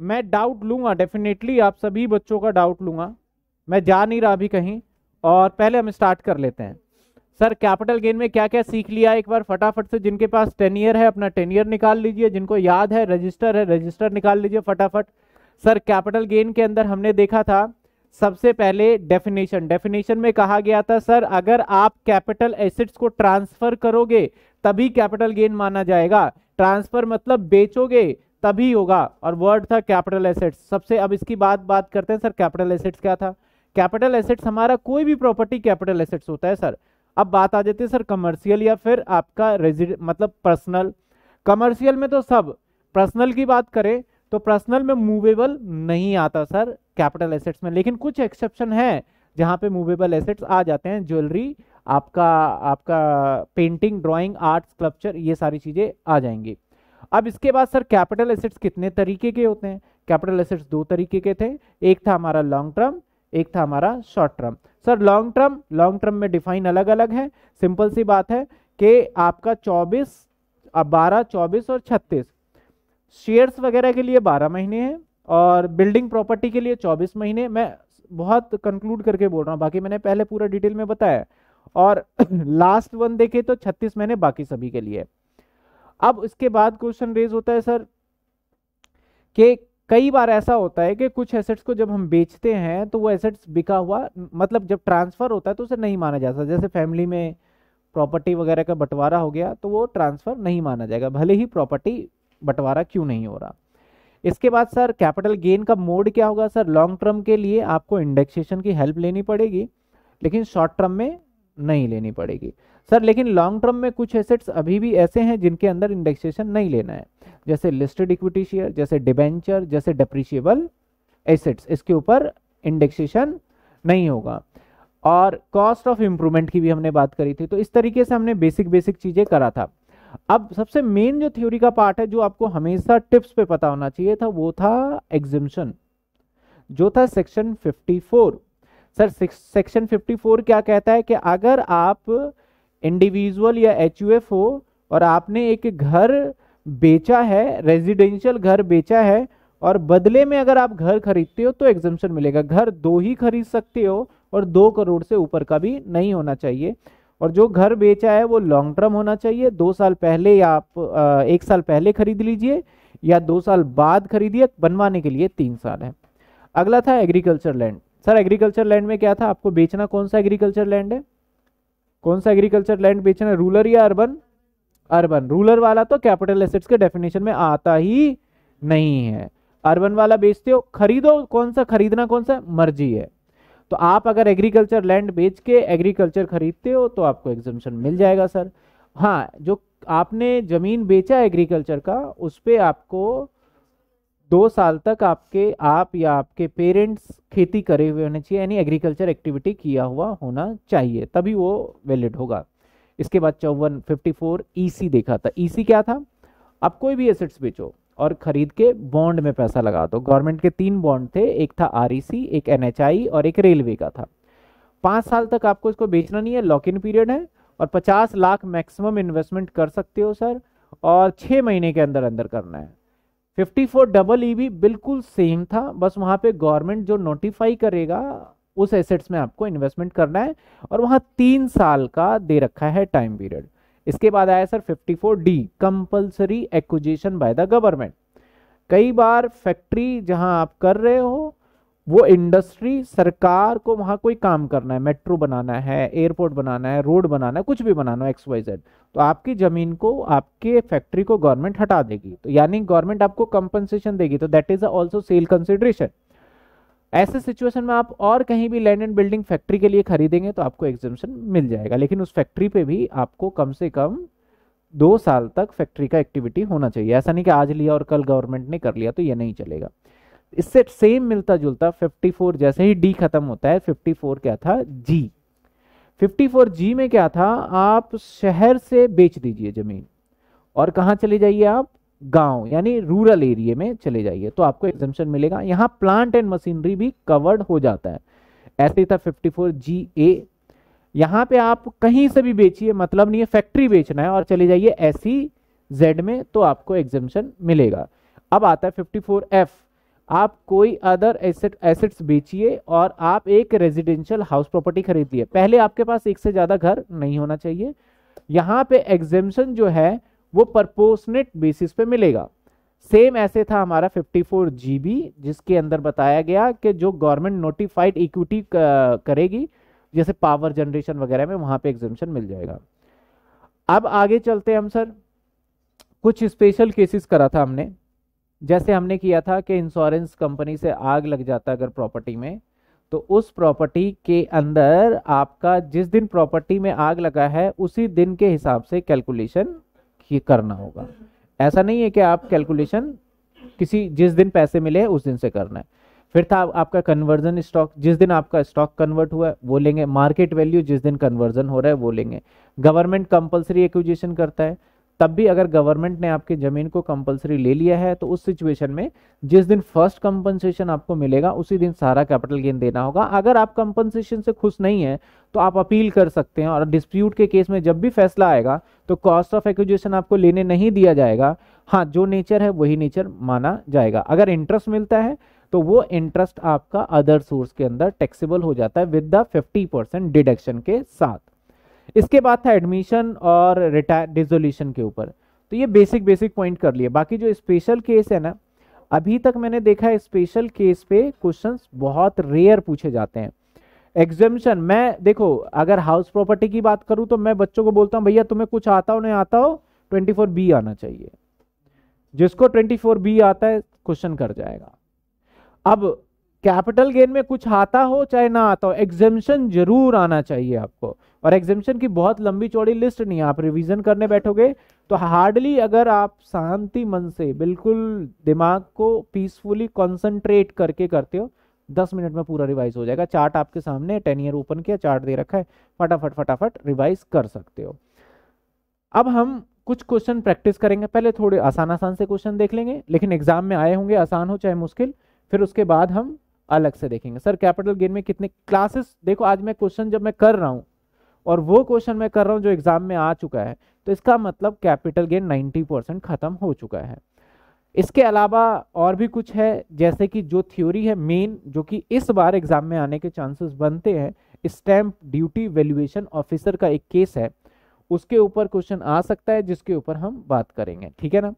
मैं डाउट लूँगा डेफिनेटली आप सभी बच्चों का डाउट लूँगा मैं जा नहीं रहा अभी कहीं और पहले हम स्टार्ट कर लेते हैं सर कैपिटल गेन में क्या क्या सीख लिया एक बार फटाफट से जिनके पास टेन ईयर है अपना टेन ईयर निकाल लीजिए जिनको याद है रजिस्टर है रजिस्टर निकाल लीजिए फटाफट सर कैपिटल गेन के अंदर हमने देखा था सबसे पहले डेफिनेशन डेफिनेशन में कहा गया था सर अगर आप कैपिटल एसेट्स को ट्रांसफर करोगे तभी कैपिटल गेन माना जाएगा ट्रांसफर मतलब बेचोगे तभी होगा और वर्ड था कैपिटल एसेट्स सबसे अब इसकी बात बात करते हैं सर कैपिटल एसेट्स क्या था कैपिटल एसेट्स हमारा कोई भी प्रॉपर्टी कैपिटल एसेट्स होता है सर अब बात आ जाती है सर कमर्शियल या फिर आपका रेजिड मतलब पर्सनल कमर्शियल में तो सब पर्सनल की बात करें तो पर्सनल में मूवेबल नहीं आता सर कैपिटल एसेट्स में लेकिन कुछ एक्सेप्शन है जहाँ पे मूवेबल एसेट्स आ जाते हैं ज्वेलरी आपका आपका पेंटिंग ड्राइंग आर्ट्स क्लप्चर ये सारी चीज़ें आ जाएंगी अब इसके बाद सर कैपिटल एसेट्स कितने तरीके के होते हैं कैपिटल एसेट्स दो तरीके के थे एक था हमारा लॉन्ग टर्म एक था हमारा short term sir long term long term में डिफाइन अलग अलग है सिंपल सी बात है कि आपका 24, बारह चौबीस और छत्तीस शेयर्स वगैरह के लिए बारह महीने हैं और बिल्डिंग प्रॉपर्टी के लिए चौबीस महीने मैं बहुत कंक्लूड करके बोल रहा हूँ बाकी मैंने पहले पूरा डिटेल में बताया और लास्ट वन देखे तो छत्तीस महीने बाकी सभी के लिए अब उसके बाद क्वेश्चन रेज होता है सर कि कई बार ऐसा होता है कि कुछ एसेट्स को जब हम बेचते हैं तो वो एसेट्स बिका हुआ मतलब जब ट्रांसफ़र होता है तो उसे नहीं माना जाता जैसे फैमिली में प्रॉपर्टी वगैरह का बंटवारा हो गया तो वो ट्रांसफ़र नहीं माना जाएगा भले ही प्रॉपर्टी बंटवारा क्यों नहीं हो रहा इसके बाद सर कैपिटल गेन का मोड क्या होगा सर लॉन्ग टर्म के लिए आपको इंडेक्सेशन की हेल्प लेनी पड़ेगी लेकिन शॉर्ट टर्म में नहीं लेनी पड़ेगी सर लेकिन लॉन्ग टर्म में कुछ एसेट्स अभी भी ऐसे हैं जिनके अंदर इंडेक्सेशन नहीं लेना है जैसे लिस्टेड इक्विटी शेयर जैसे डिबेंचर जैसे डिप्रिशिएबल एसेट्स इसके ऊपर इंडेक्सेशन नहीं होगा और कॉस्ट ऑफ इम्प्रूवमेंट की भी हमने बात करी थी तो इस तरीके से हमने बेसिक बेसिक चीज़ें करा था अब सबसे मेन जो थ्योरी का पार्ट है जो आपको हमेशा टिप्स पे पता होना चाहिए था वो था एग्जिमशन जो था सेक्शन 54 सर सेक्शन 54 क्या कहता है कि अगर आप इंडिविजुअल या एच हो और आपने एक घर बेचा है रेजिडेंशियल घर बेचा है और बदले में अगर आप घर खरीदते हो तो एग्जामेशन मिलेगा घर दो ही खरीद सकते हो और दो करोड़ से ऊपर का भी नहीं होना चाहिए और जो घर बेचा है वो लॉन्ग टर्म होना चाहिए दो साल पहले या आप एक साल पहले खरीद लीजिए या दो साल बाद खरीदिए बनवाने के लिए तीन साल है अगला था agriculture land sir agriculture land में क्या था आपको बेचना कौन सा एग्रीकल्चर लैंड है कौन सा एग्रीकल्चर लैंड बेचना रूलर या अर्बन अर्बन रूलर वाला तो कैपिटल एसेट्स के डेफिनेशन में आता ही नहीं है अर्बन वाला बेचते हो खरीदो कौन सा खरीदना कौन सा मर्जी है तो आप अगर एग्रीकल्चर लैंड बेच के एग्रीकल्चर खरीदते हो तो आपको एग्जामेशन मिल जाएगा सर हाँ जो आपने ज़मीन बेचा एग्रीकल्चर का उस पर आपको दो साल तक आपके आप या आपके पेरेंट्स खेती करे हुए होने चाहिए यानी एग्रीकल्चर एक्टिविटी किया हुआ होना चाहिए तभी वो वैलिड होगा इसके बाद चौवन फिफ्टी फोर ई देखा था ई e क्या था आप कोई भी एसेट्स बेचो और खरीद के बॉन्ड में पैसा लगा दो गवर्नमेंट के तीन बॉन्ड थे एक था आर e एक एन और एक रेलवे का था पाँच साल तक आपको इसको बेचना नहीं है लॉक इन पीरियड है और पचास लाख मैक्सिमम इन्वेस्टमेंट कर सकते हो सर और छः महीने के अंदर अंदर करना है फिफ्टी फोर डबल ई भी बिल्कुल सेम था बस वहां पे गवर्नमेंट जो नोटिफाई करेगा उस एसेट्स में आपको इन्वेस्टमेंट करना है और वहां तीन साल का दे रखा है टाइम पीरियड इसके बाद आया sir 54 D compulsory acquisition by the government कई बार फैक्ट्री जहां आप कर रहे हो वो इंडस्ट्री सरकार को वहां कोई काम करना है मेट्रो बनाना है एयरपोर्ट बनाना है रोड बनाना है कुछ भी बनाना है एक्स वाई जेड तो आपकी ज़मीन को आपके फैक्ट्री को गवर्नमेंट हटा देगी तो यानी गवर्नमेंट आपको कंपनसेशन देगी तो that is also sale consideration ऐसे सिचुएशन में आप और कहीं भी लैंड एंड बिल्डिंग फैक्ट्री के लिए खरीदेंगे तो आपको एग्जिबिशन मिल जाएगा लेकिन उस फैक्ट्री पे भी आपको कम से कम दो साल तक फैक्ट्री का एक्टिविटी होना चाहिए ऐसा नहीं कि आज लिया और कल गवर्नमेंट ने कर लिया तो ये नहीं चलेगा इससे सेम मिलता जुलता 54 जैसे ही डी खत्म होता है 54 क्या था जी 54 जी में क्या था आप शहर से बेच दीजिए जमीन और कहाँ चले जाइए आप गांव यानी रूरल एरिए में चले जाइए तो आपको एग्जामेशन मिलेगा यहाँ प्लांट एंड मशीनरी भी कवर्ड हो जाता है ऐसे ही था फोर जी ए यहाँ पे आप कहीं से भी बेचिए मतलब नहीं है फैक्ट्री बेचना है और चले जाइए एस जेड में तो आपको एग्जामेशन मिलेगा अब आता है 54 एफ आप कोई अदर एसेट एसेट्स बेचिए और आप एक रेजिडेंशियल हाउस प्रॉपर्टी खरीदिए पहले आपके पास एक से ज़्यादा घर नहीं होना चाहिए यहाँ पे एग्जेम्सन जो है वो परपोसनेट बेसिस पे मिलेगा सेम ऐसे था हमारा 54 जीबी जिसके अंदर बताया गया कि जो गवर्नमेंट नोटिफाइड इक्विटी करेगी जैसे पावर जनरेशन वगैरह में वहां पे एग्जेम्सन मिल जाएगा अब आगे चलते हैं हम सर कुछ स्पेशल केसेस करा था हमने जैसे हमने किया था कि इंश्योरेंस कंपनी से आग लग जाता अगर प्रॉपर्टी में तो उस प्रॉपर्टी के अंदर आपका जिस दिन प्रॉपर्टी में आग लगा है उसी दिन के हिसाब से कैलकुलेशन करना होगा ऐसा नहीं है कि आप कैलकुलेशन किसी जिस दिन पैसे मिले उस दिन से करना है फिर था आपका कन्वर्जन स्टॉक जिस दिन आपका स्टॉक कन्वर्ट हुआ है वो लेंगे मार्केट वैल्यू जिस दिन कन्वर्जन हो रहा है वो लेंगे गवर्नमेंट कंपलसरी एक्विजिशन करता है तब भी अगर गवर्नमेंट ने आपकी ज़मीन को कंपलसरी ले लिया है तो उस सिचुएशन में जिस दिन फर्स्ट कंपनसेशन आपको मिलेगा उसी दिन सारा कैपिटल गेन देना होगा अगर आप कंपनसेशन से खुश नहीं है तो आप अपील कर सकते हैं और डिस्प्यूट के केस में जब भी फैसला आएगा तो कॉस्ट ऑफ एक्विजिशन आपको लेने नहीं दिया जाएगा हाँ जो नेचर है वही नेचर माना जाएगा अगर इंटरेस्ट मिलता है तो वो इंटरेस्ट आपका अदर सोर्स के अंदर टैक्सेबल हो जाता है विद द 50 परसेंट डिडक्शन के साथ इसके बाद था एडमिशन और रिटायर डिजोल्यूशन के ऊपर तो ये बेसिक बेसिक पॉइंट कर लिए बाकी जो स्पेशल केस है ना अभी तक मैंने देखा है स्पेशल केस पे क्वेश्चन बहुत रेयर पूछे जाते हैं एग्जामेशन मैं देखो अगर हाउस प्रॉपर्टी की बात करूं तो मैं बच्चों को बोलता हूं भैया तुम्हें कुछ आता हो नहीं आता हो 24 बी आना चाहिए जिसको 24 बी आता है क्वेश्चन कर जाएगा अब कैपिटल गेन में कुछ आता हो चाहे ना आता हो एग्जेम्शन जरूर आना चाहिए आपको और एग्जेम्शन की बहुत लंबी चौड़ी लिस्ट नहीं है आप रिवीजन करने बैठोगे तो हार्डली अगर आप शांति मन से बिल्कुल दिमाग को पीसफुली कंसंट्रेट करके करते हो दस मिनट में पूरा रिवाइज हो जाएगा चार्ट आपके सामने टेन ईयर ओपन किया चार्ट दे रखा है फटाफट फटाफट रिवाइज कर सकते हो अब हम कुछ क्वेश्चन प्रैक्टिस करेंगे पहले थोड़े आसान आसान से क्वेश्चन देख लेंगे लेकिन एग्जाम में आए होंगे आसान हो चाहे मुश्किल फिर उसके बाद हम अलग से देखेंगे सर कैपिटल गेन में कितने क्लासेस देखो आज मैं क्वेश्चन जब मैं कर रहा हूँ और वो क्वेश्चन मैं कर रहा हूँ जो एग्जाम में आ चुका है तो इसका मतलब कैपिटल गेन नाइन्टी खत्म हो चुका है इसके अलावा और भी कुछ है जैसे कि जो थ्योरी है मेन जो कि इस बार एग्जाम में आने के चांसेस बनते हैं स्टैम्प ड्यूटी वैल्यूएशन ऑफिसर का एक केस है उसके ऊपर क्वेश्चन आ सकता है जिसके ऊपर हम बात करेंगे ठीक है ना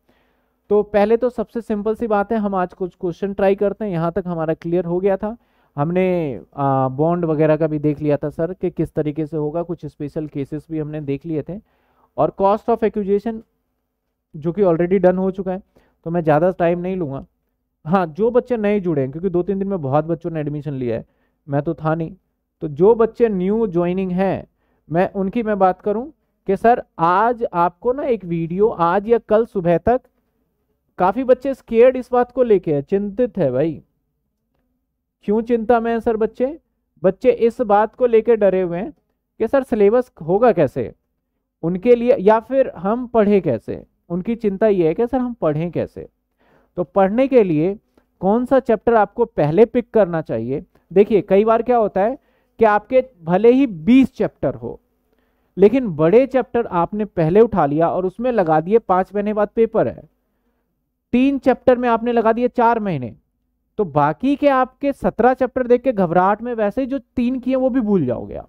तो पहले तो सबसे सिंपल सी बात है हम आज कुछ क्वेश्चन ट्राई करते हैं यहाँ तक हमारा क्लियर हो गया था हमने बॉन्ड वगैरह का भी देख लिया था सर कि किस तरीके से होगा कुछ स्पेशल केसेस भी हमने देख लिए थे और कॉस्ट ऑफ एक्यूजेशन जो कि ऑलरेडी डन हो चुका है तो मैं ज़्यादा टाइम नहीं लूँगा हाँ जो बच्चे नए जुड़े हैं क्योंकि दो तीन दिन में बहुत बच्चों ने एडमिशन लिया है मैं तो था नहीं तो जो बच्चे न्यू ज्वाइनिंग हैं मैं उनकी मैं बात करूँ कि सर आज आपको ना एक वीडियो आज या कल सुबह तक काफी बच्चे स्केयर्ड इस बात को लेके है चिंतित है भाई क्यों चिंता में है सर बच्चे बच्चे इस बात को लेकर डरे हुए हैं कि सर सिलेबस होगा कैसे उनके लिए या फिर हम पढ़े कैसे उनकी चिंता ये है कि सर हम पढ़ें कैसे तो पढ़ने के लिए कौन सा चैप्टर आपको पहले पिक करना चाहिए देखिए कई बार क्या होता है कि आपके भले ही 20 चैप्टर हो लेकिन बड़े चैप्टर आपने पहले उठा लिया और उसमें लगा दिए पांच महीने बाद पेपर है तीन चैप्टर में आपने लगा दिया चार महीने तो बाकी के आपके सत्रह चैप्टर देख के घबराहट में वैसे ही जो तीन किए वो भी भूल जाओगे आप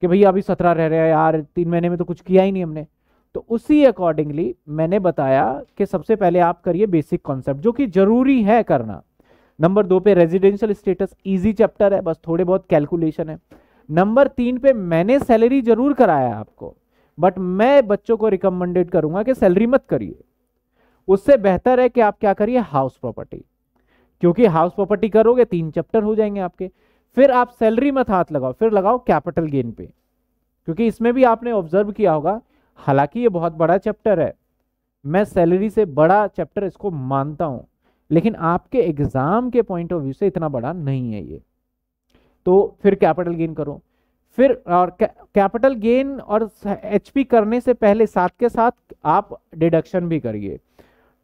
कि भैया अभी सत्रह रह रहे हैं यार तीन महीने में तो कुछ किया ही नहीं हमने तो उसी अकॉर्डिंगली मैंने बताया कि सबसे पहले आप करिए बेसिक कॉन्सेप्ट जो कि जरूरी है करना नंबर दो पे रेजिडेंशियल स्टेटस इजी चैप्टर है बस थोड़े बहुत कैलकुलेशन है नंबर तीन पे मैंने सैलरी जरूर कराया आपको बट मैं बच्चों को रिकमेंडेड करूंगा कि सैलरी मत करिए उससे बेहतर है कि आप क्या करिए हाउस प्रॉपर्टी क्योंकि हाउस प्रॉपर्टी करोगे तीन चैप्टर हो जाएंगे आपके फिर आप सैलरी मत हाथ लगाओ फिर लगाओ कैपिटल गेन पे क्योंकि इसमें भी आपने ऑब्जर्व किया होगा हालांकि ये बहुत बड़ा चैप्टर है मैं सैलरी से बड़ा चैप्टर इसको मानता हूं लेकिन आपके एग्जाम के पॉइंट ऑफ व्यू से इतना बड़ा नहीं है ये तो फिर कैपिटल गेन करो फिर और कैपिटल गेन और एचपी करने से पहले साथ के साथ आप डिडक्शन भी करिए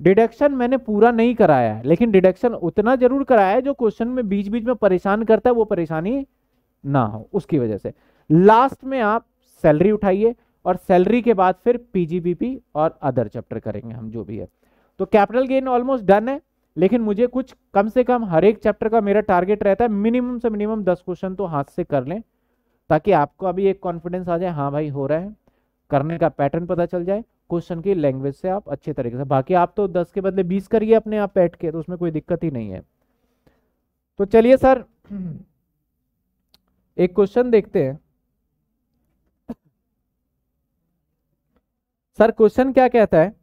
डिडक्शन मैंने पूरा नहीं कराया है लेकिन डिडक्शन उतना जरूर कराया है जो क्वेश्चन में बीच बीच में परेशान करता है वो परेशानी ना हो उसकी वजह से लास्ट में आप सैलरी उठाइए और सैलरी के बाद फिर पीजीबीपी और अदर चैप्टर करेंगे हम जो भी है तो कैपिटल गेन ऑलमोस्ट डन है लेकिन मुझे कुछ कम से कम हर एक चैप्टर का मेरा टारगेट रहता है मिनिमम से मिनिमम दस क्वेश्चन तो हाथ से कर लें ताकि आपको अभी एक कॉन्फिडेंस आ जाए हाँ भाई हो रहा है करने का पैटर्न पता चल जाए क्वेश्चन की लैंग्वेज से आप अच्छे तरीके से बाकी आप तो दस के बदले बीस करिए अपने आप बैठ के तो उसमें कोई दिक्कत ही नहीं है तो चलिए सर एक क्वेश्चन देखते हैं सर क्वेश्चन क्या कहता है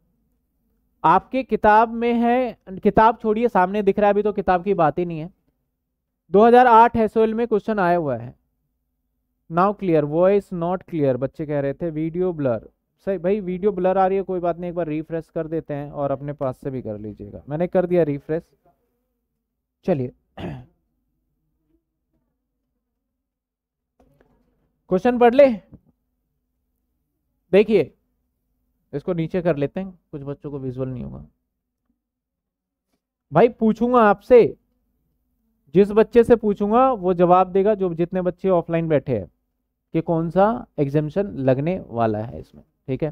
आपके किताब में है किताब छोड़िए सामने दिख रहा है अभी तो किताब की बात ही नहीं है 2008 एसओएल में क्वेश्चन आया हुआ है now clear voice not clear बच्चे कह रहे थे वीडियो ब्लर सही भाई वीडियो ब्लर आ रही है कोई बात नहीं एक बार रिफ्रेश कर देते हैं और अपने पास से भी कर लीजिएगा मैंने कर दिया रिफ्रेश चलिए क्वेश्चन पढ़ ले देखिए इसको नीचे कर लेते हैं कुछ बच्चों को विजुअल नहीं होगा भाई पूछूंगा आपसे जिस बच्चे से पूछूंगा वो जवाब देगा जो जितने बच्चे ऑफलाइन बैठे हैं कि कौन सा एग्जामिशन लगने वाला है इसमें ठीक है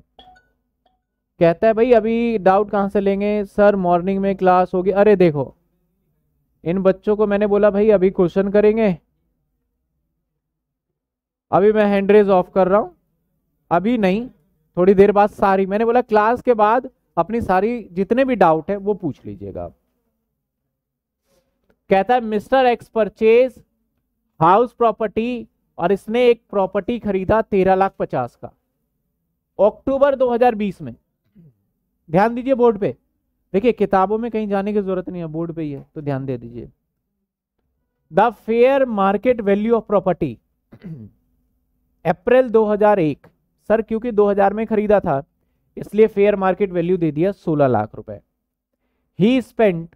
कहता है भाई अभी डाउट कहाँ से लेंगे सर मॉर्निंग में क्लास होगी अरे देखो इन बच्चों को मैंने बोला भाई अभी क्वेश्चन करेंगे अभी मैं हैंड रेज ऑफ कर रहा हूँ अभी नहीं थोड़ी देर बाद सारी मैंने बोला क्लास के बाद अपनी सारी जितने भी डाउट है वो पूछ लीजिएगा कहता है mister X purchase house property और इसने एक प्रॉपर्टी खरीदा तेरह लाख पचास का अक्टूबर 2020 में ध्यान दीजिए बोर्ड पे देखिए किताबों में कहीं जाने की जरूरत नहीं है बोर्ड पे ही है तो ध्यान दे दीजिए the fair market value of property April 2001 sir क्योंकि 2000 में खरीदा था इसलिए फेयर मार्केट वैल्यू दे दिया सोलह लाख रुपए ही स्पेंट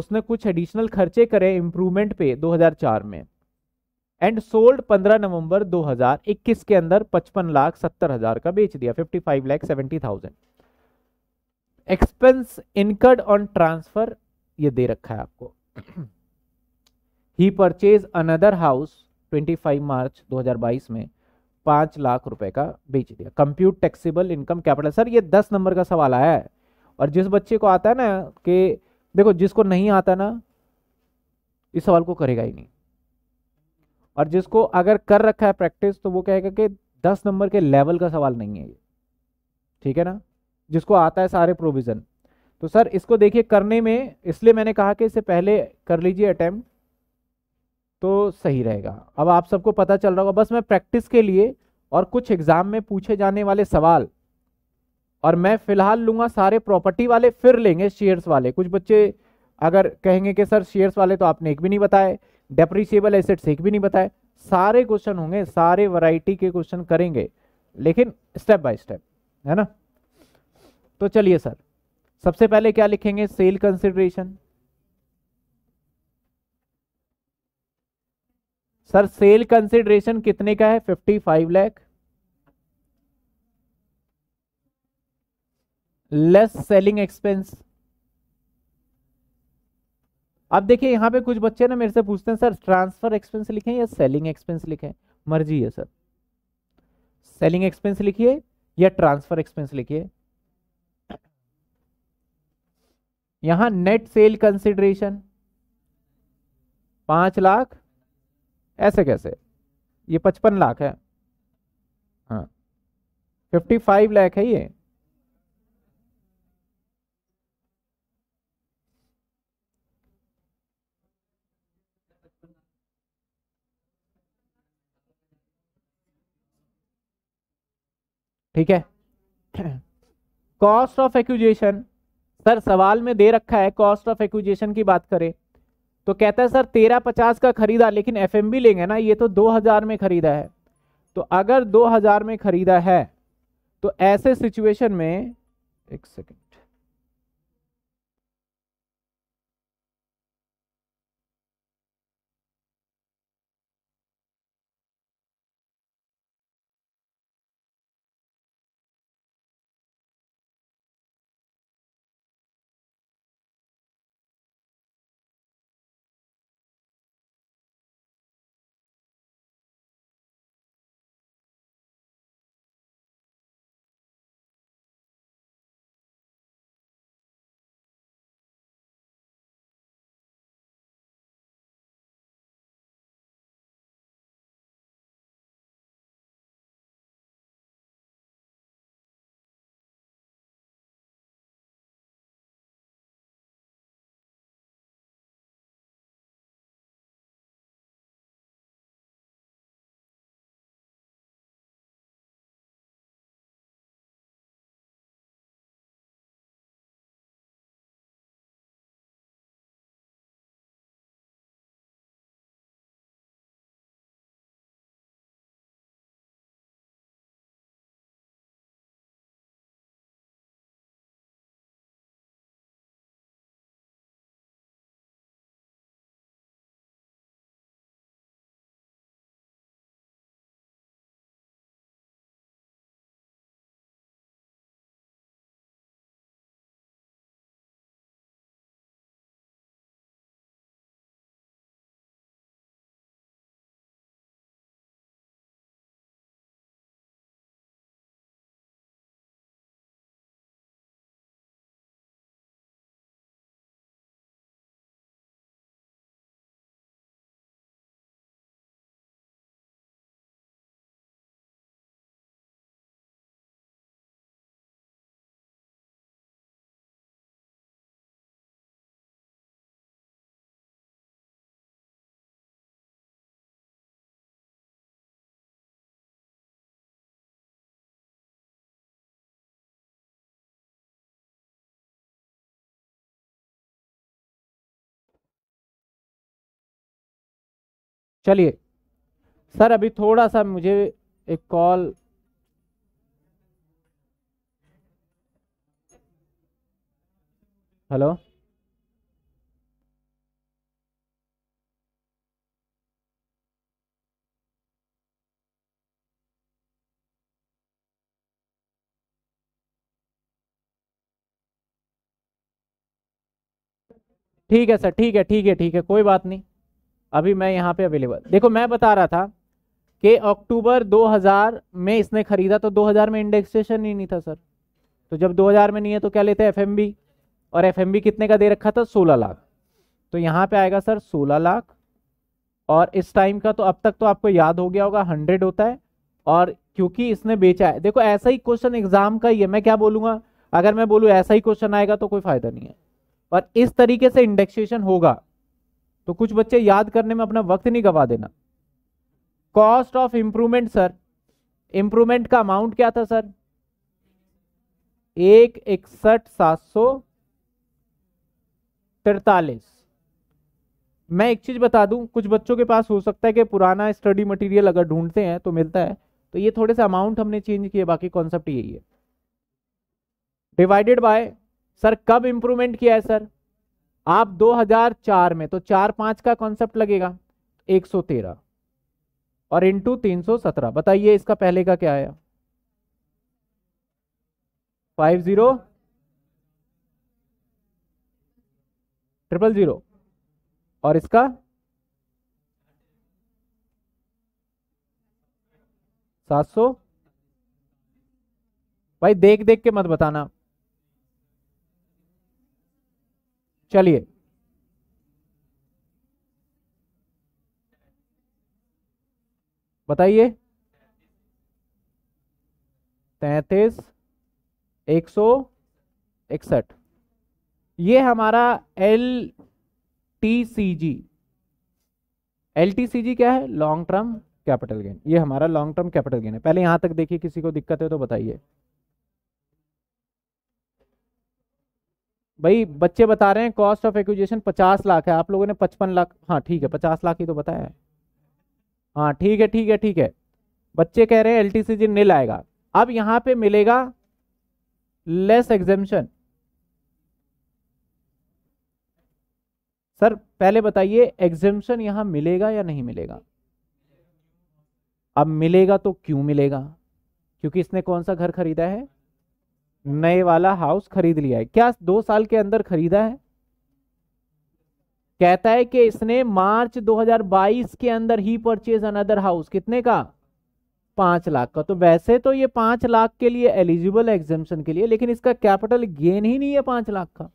उसने कुछ एडिशनल खर्चे करे इंप्रूवमेंट पे दो में एंड सोल्ड 15 नवंबर 2021 के अंदर 55 लाख सत्तर हजार का बेच दिया 55 lakh seventy thousand expense incurred on transfer ये दे रखा है आपको ही परचेज अनदर हाउस 25 मार्च 2022 में पांच लाख रुपए का बेच दिया compute taxable income capital sir ये दस नंबर का सवाल आया है और जिस बच्चे को आता है ना कि देखो जिसको नहीं आता ना इस सवाल को करेगा ही नहीं और जिसको अगर कर रखा है प्रैक्टिस तो वो कहेगा कि दस नंबर के लेवल का सवाल नहीं है ये ठीक है ना जिसको आता है सारे प्रोविज़न तो सर इसको देखिए करने में इसलिए मैंने कहा कि इससे पहले कर लीजिए अटैम्प्ट तो सही रहेगा अब आप सबको पता चल रहा होगा बस मैं प्रैक्टिस के लिए और कुछ एग्ज़ाम में पूछे जाने वाले सवाल और मैं फ़िलहाल लूंगा सारे प्रॉपर्टी वाले फिर लेंगे शेयर्स वाले कुछ बच्चे अगर कहेंगे कि सर शेयर्स वाले तो आपने एक भी नहीं बताए डेप्रिशिएबल एसेट्स एक भी नहीं बताया सारे क्वेश्चन होंगे सारे वैरायटी के क्वेश्चन करेंगे लेकिन स्टेप बाय स्टेप है ना तो चलिए सर सबसे पहले क्या लिखेंगे sale consideration sir sale consideration कितने का है fifty five lakh less selling expense अब देखिए यहाँ पे कुछ बच्चे ना मेरे से पूछते हैं सर ट्रांसफर एक्सपेंस लिखें या सेलिंग एक्सपेंस लिखें मर्जी है सर सेलिंग एक्सपेंस लिखिए या ट्रांसफर एक्सपेंस लिखिए यहां नेट सेल कंसिडरेशन पांच लाख ऐसे कैसे ये पचपन लाख है हाँ फिफ्टी फाइव लाख है ये ठीक है कॉस्ट ऑफ एक्यूजेशन सर सवाल में दे रखा है कॉस्ट ऑफ एक्यूजेशन की बात करें तो कहता है सर तेरह पचास का खरीदा लेकिन एफ लेंगे ना ये तो दो हजार में खरीदा है तो अगर दो हजार में खरीदा है तो ऐसे सिचुएशन में एक सेकेंड चलिए सर अभी थोड़ा सा मुझे एक कॉल हेलो ठीक है सर ठीक है ठीक है ठीक है कोई बात नहीं अभी मैं यहाँ पे अवेलेबल देखो मैं बता रहा था कि अक्टूबर 2000 में इसने खरीदा तो 2000 में इंडेक्सेशन ही नहीं था सर तो जब 2000 में नहीं है तो क्या लेते हैं एफ और एफ कितने का दे रखा था 16 लाख तो यहाँ पे आएगा सर 16 लाख और इस टाइम का तो अब तक तो आपको याद हो गया होगा हंड्रेड होता है और क्योंकि इसने बेचा है देखो ऐसा ही क्वेश्चन एग्जाम का ही है मैं क्या बोलूँगा अगर मैं बोलूँ ऐसा ही क्वेश्चन आएगा तो कोई फायदा नहीं है और इस तरीके से इंडेक्सेशन होगा तो कुछ बच्चे याद करने में अपना वक्त नहीं गवा देना cost of improvement sir improvement का अमाउंट क्या था सर एक इकसठ सात सौ तिरतालीस मैं एक चीज बता दूं कुछ बच्चों के पास हो सकता है कि पुराना स्टडी मटेरियल अगर ढूंढते हैं तो मिलता है तो ये थोड़े से अमाउंट हमने चेंज किए बाकी कॉन्सेप्ट यही है डिवाइडेड बाय सर कब इंप्रूवमेंट किया है सर आप 2004 में तो चार पांच का कॉन्सेप्ट लगेगा 113 और इंटू तीन बताइए इसका पहले का क्या आया फाइव जीरो ट्रिपल जीरो और इसका सात सौ भाई देख देख के मत बताना चलिए बताइए तैतीस एक सौ इकसठ ये हमारा L T C G L T C G क्या है लॉन्ग टर्म कैपिटल गेन ये हमारा लॉन्ग टर्म कैपिटल गेन है पहले यहां तक देखिए किसी को दिक्कत है तो बताइए भाई बच्चे बता रहे हैं कॉस्ट ऑफ एक्विजिशन पचास लाख है आप लोगों ने पचपन लाख हाँ ठीक है पचास लाख ही तो बताया है हाँ ठीक है ठीक है ठीक है बच्चे कह रहे हैं एल टी सी जी अब यहां पे मिलेगा लेस एग्जेम्शन सर पहले बताइए एग्जेम्शन यहां मिलेगा या नहीं मिलेगा अब मिलेगा तो क्यों मिलेगा क्योंकि इसने कौन सा घर खरीदा है नए वाला हाउस खरीद लिया है क्या दो साल के अंदर खरीदा है कहता है कि इसने मार्च 2022 के अंदर ही परचेज अनदर हाउस कितने का पांच लाख का तो वैसे तो ये पांच लाख के लिए एलिजिबल एग्जेपन के लिए लेकिन इसका कैपिटल गेन ही नहीं है पांच लाख का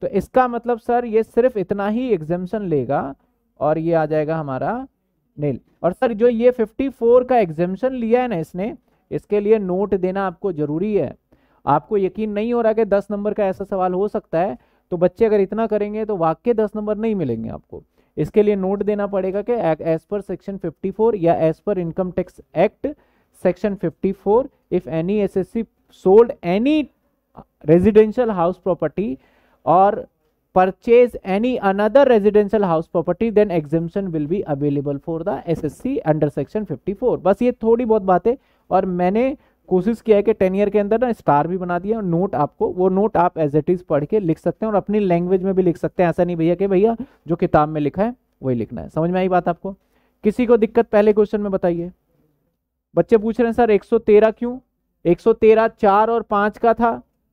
तो इसका मतलब सर ये सिर्फ इतना ही एग्जामेशन लेगा और ये आ जाएगा हमारा नील और सर जो ये 54 का एग्जामेशन लिया है ना इसने इसके लिए नोट देना आपको जरूरी है आपको यकीन नहीं हो रहा कि दस नंबर का ऐसा सवाल हो सकता है तो बच्चे अगर इतना करेंगे तो वाक्य दस नंबर नहीं मिलेंगे आपको इसके लिए नोट देना पड़ेगा कि एज पर सेक्शन 54 या as per income tax act section 54 if any assessee sold any residential house property और purchase any another residential house property then exemption will be available for the assessee under section 54 बस ये थोड़ी बहुत बातें और मैंने कोशिश किया है कि टेन ईयर के अंदर ना स्टार भी बना दिया और नोट आपको वो नोट आप एज इट इज़ पढ़ के लिख सकते हैं और अपनी लैंग्वेज में भी लिख सकते हैं ऐसा नहीं भैया कि भैया जो किताब में लिखा है वही लिखना है समझ में आई बात आपको किसी को दिक्कत पहले क्वेश्चन में बताइए बच्चे पूछ रहे हैं सर 113 क्यों 113 चार और पाँच का था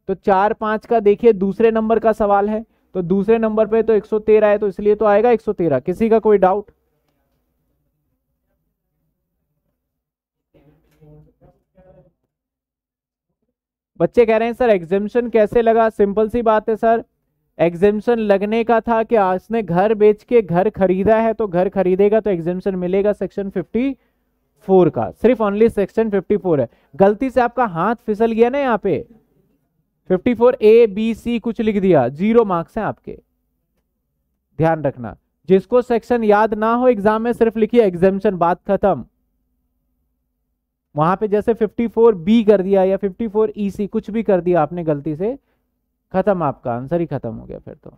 तो चार पाँच का देखिए दूसरे नंबर का सवाल है तो दूसरे नंबर पे तो 113 है तो इसलिए तो आएगा 113 किसी का कोई डाउट बच्चे कह रहे हैं सर एग्जेम्पन कैसे लगा सिंपल सी बात है सर एग्जेम्पन लगने का था कि उसने घर बेच के घर खरीदा है तो घर खरीदेगा तो एग्जेम्पन मिलेगा सेक्शन फिफ्टी फोर का सिर्फ ओनली सेक्शन फिफ्टी फोर है गलती से आपका हाथ फिसल गया ना यहाँ पे fifty four A B C कुछ लिख दिया जीरो मार्क्स हैं आपके ध्यान रखना जिसको सेक्शन याद ना हो एग्जाम में सिर्फ लिखिए एग्जामेशन बात खत्म वहां पे जैसे 54 बी कर दिया या 54 सी e कुछ भी कर दिया आपने गलती से खत्म आपका आंसर ही खत्म हो गया फिर तो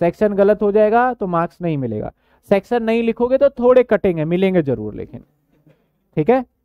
सेक्शन गलत हो जाएगा तो मार्क्स नहीं मिलेगा सेक्शन नहीं लिखोगे तो थोड़े कटेंगे मिलेंगे जरूर लेकिन ठीक है